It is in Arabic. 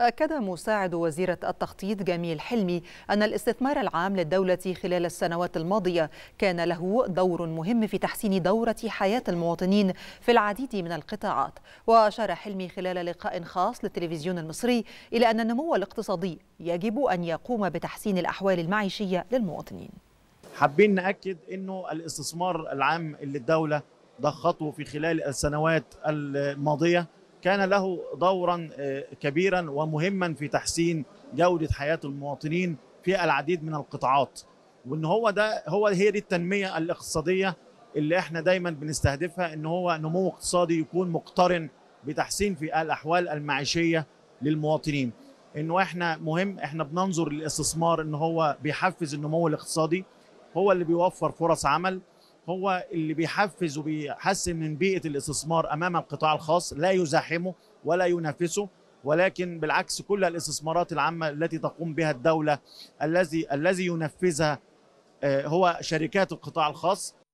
أكد مساعد وزيرة التخطيط جميل حلمي أن الاستثمار العام للدولة خلال السنوات الماضية كان له دور مهم في تحسين دورة حياة المواطنين في العديد من القطاعات وأشار حلمي خلال لقاء خاص للتلفزيون المصري إلى أن النمو الاقتصادي يجب أن يقوم بتحسين الأحوال المعيشية للمواطنين حابين نأكد أنه الاستثمار العام للدولة ده خطوه في خلال السنوات الماضيه كان له دورا آه، كبيرا ومهما في تحسين جوده حياه المواطنين في العديد من القطاعات وان هو ده هو هي دي التنميه الاقتصاديه اللي احنا دايما بنستهدفها ان هو نمو اقتصادي يكون مقترن بتحسين في الاحوال المعيشيه للمواطنين انه احنا مهم احنا بننظر للاستثمار ان هو بيحفز النمو الاقتصادي هو اللي بيوفر فرص عمل هو اللي بيحفز وبيحسن من بيئه الاستثمار امام القطاع الخاص لا يزاحمه ولا ينافسه ولكن بالعكس كل الاستثمارات العامه التي تقوم بها الدوله الذي الذي ينفذها آه، هو شركات القطاع الخاص